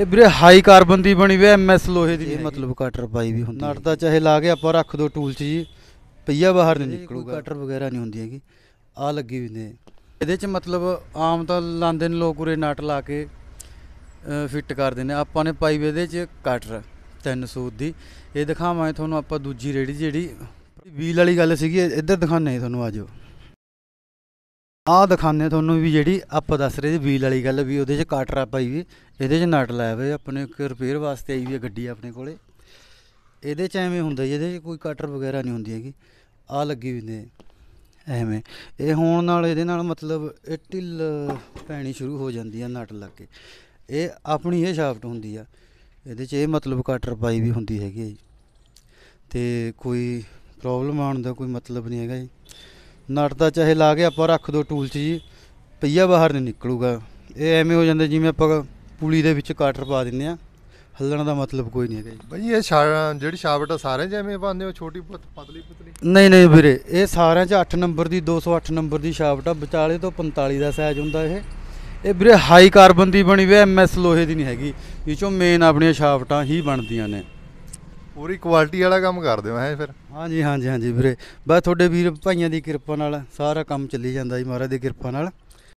ਇਹ ਵੀਰੇ high carbon ਦੀ ਬਣੀ ਹੋਈ ਐਮਐਸ ਲੋਹੇ ਦੀ ਮਤਲਬ ਕਟਰ ਪਾਈ ਵੀ ਹੁੰਦੀ ਹੈ ਨਟ ਤਾਂ ਚਾਹੇ ਲਾ ਕੇ ਆਪਾਂ ਰੱਖ ਦੋ ਟੂਲ 'ਚ ਜੀ ਪਈਆ ਬਾਹਰ ਨਹੀਂ ਨਿਕਲੂਗਾ ਕਟਰ ਵਗੈਰਾ ਨਹੀਂ ਹੁੰਦੀ ਹੈਗੀ ਆ ਲੱਗੀ ਵੀ ਨੇ ਇਹਦੇ 'ਚ ਮਤਲਬ ਆਮ ਤਾਂ ਲਾਂਦੇ ਨੇ ਲੋਕ ਉਰੇ ਨਟ ਲਾ ਕੇ ਫਿੱਟ ਕਰਦੇ ਨੇ ਆਪਾਂ ਨੇ ਪਾਈ ਇਹਦੇ 'ਚ ਕਟਰ 300 ਦੀ ਇਹ ਦਿਖਾਵਾਂ ਤੁਹਾਨੂੰ ਆਪਾਂ ਦੂਜੀ ਰੇੜੀ ਜਿਹੜੀ ਵੀਲ ਵਾਲੀ ਗੱਲ ਸੀਗੀ ਇੱਧਰ ਦਿਖਾਣੇ ਤੁਹਾਨੂੰ ਆਜੋ ਆ ਦਿਖਾਣੇ ਤੁਹਾਨੂੰ ਵੀ ਜਿਹੜੀ ਆਪਾਂ ਦੱਸ ਰਹੇ ਸੀ ਵੀਲ ਵਾਲੀ ਗੱਲ ਵੀ ਉਹਦੇ 'ਚ ਕਾਟਰਾ ਪਾਈ ਵੀ ਇਹਦੇ 'ਚ ਨਟ ਲਾਇਆ ਵੇ ਆਪਣੇ ਇੱਕ ਰਿਪੇਅਰ ਵਾਸਤੇ ਆਈ ਵੀ ਗੱਡੀ ਆਪਣੇ ਕੋਲੇ ਇਹਦੇ 'ਚ ਐਵੇਂ ਹੁੰਦਾ ਜੀ ਇਹਦੇ 'ਚ ਕੋਈ ਕਾਟਰ ਵਗੈਰਾ ਨਹੀਂ ਹੁੰਦੀ ਹੈਗੀ ਆ ਲੱਗੀ ਵੀ ਨੇ ਐਵੇਂ ਇਹ ਹੋਣ ਨਾਲ ਇਹਦੇ ਨਾਲ ਮਤਲਬ ਇਹ ਢਿੱਲ ਪੈਣੀ ਸ਼ੁਰੂ ਹੋ ਜਾਂਦੀ ਹੈ ਨਟ ਲੱਗ ਕੇ ਇਹ ਆਪਣੀ ਇਹ ਸ਼ਾਫਟ ਹੁੰਦੀ ਆ ਇਹਦੇ 'ਚ ਇਹ ਮਤਲਬ ਕਾਟਰ ਪਾਈ ਵੀ ਹੁੰਦੀ ਹੈਗੀ ਜੀ ਤੇ ਕੋਈ ਪ੍ਰੋਬਲਮ ਆਉਣ ਦਾ ਕੋਈ ਮਤਲਬ ਨਹੀਂ ਹੈਗਾ ਜੀ ਨਟ ਦਾ ਚਾਹੇ ਲਾ ਕੇ ਆਪਾਂ ਰੱਖ ਦੋ ਟੂਲ 'ਚ ਜੀ ਪਈਆ ਬਾਹਰ ਨਹੀਂ ਨਿਕਲੂਗਾ ਇਹ ਐਵੇਂ ਹੋ ਜਾਂਦਾ ਜਿਵੇਂ ਆਪਾਂ ਪੁਲੀ ਦੇ ਵਿੱਚ ਕਾਟਰ ਪਾ ਦਿੰਦੇ ਆ ਹੱਲਣ ਦਾ ਮਤਲਬ ਕੋਈ ਨਹੀਂ ਹੈਗਾ ਜੀ ਭਾਈ ਇਹ ਜਿਹੜੀ ਸ਼ਾਵਟ ਆ ਸਾਰੇ ਜਿਵੇਂ ਪਾਉਂਦੇ ਹੋ ਛੋਟੀ ਪਤਲੀ ਪਤਲੀ ਨਹੀਂ ਨਹੀਂ ਵੀਰੇ ਇਹ ਸਾਰਿਆਂ 'ਚ 8 ਨੰਬਰ ਦੀ 208 ਨੰਬਰ ਦੀ ਸ਼ਾਵਟ ਆ 42 ਤੋਂ 45 ਦਾ ਸਾਈਜ਼ ਹੁੰਦਾ ਇਹ ਇਹ ਵੀਰੇ ਹਾਈ ਕਾਰਬਨ ਦੀ ਬਣੀ ਹੋਈ ਐਮਐਸ ਲੋਹੇ ਦੀ ਨਹੀਂ ਹੈਗੀ ਇਹ ਚੋਂ ਮੇਨ ਆਪਣੀਆਂ ਸ਼ਾਵਟਾਂ ਹੀ ਬਣਦੀਆਂ ਨੇ ਪੂਰੀ ਕੁਆਲਿਟੀ ਵਾਲਾ ਕੰਮ ਕਰਦੇ ਹਾਂ ਫਿਰ ਹਾਂਜੀ ਹਾਂਜੀ ਹਾਂਜੀ ਵੀਰੇ ਬਸ ਤੁਹਾਡੇ ਵੀਰ ਭਾਈਆਂ ਦੀ ਕਿਰਪਾ ਨਾਲ ਸਾਰਾ ਕੰਮ ਚੱਲੀ ਜਾਂਦਾ ਜੀ ਮਹਾਰਾਜ ਦੀ ਕਿਰਪਾ ਨਾਲ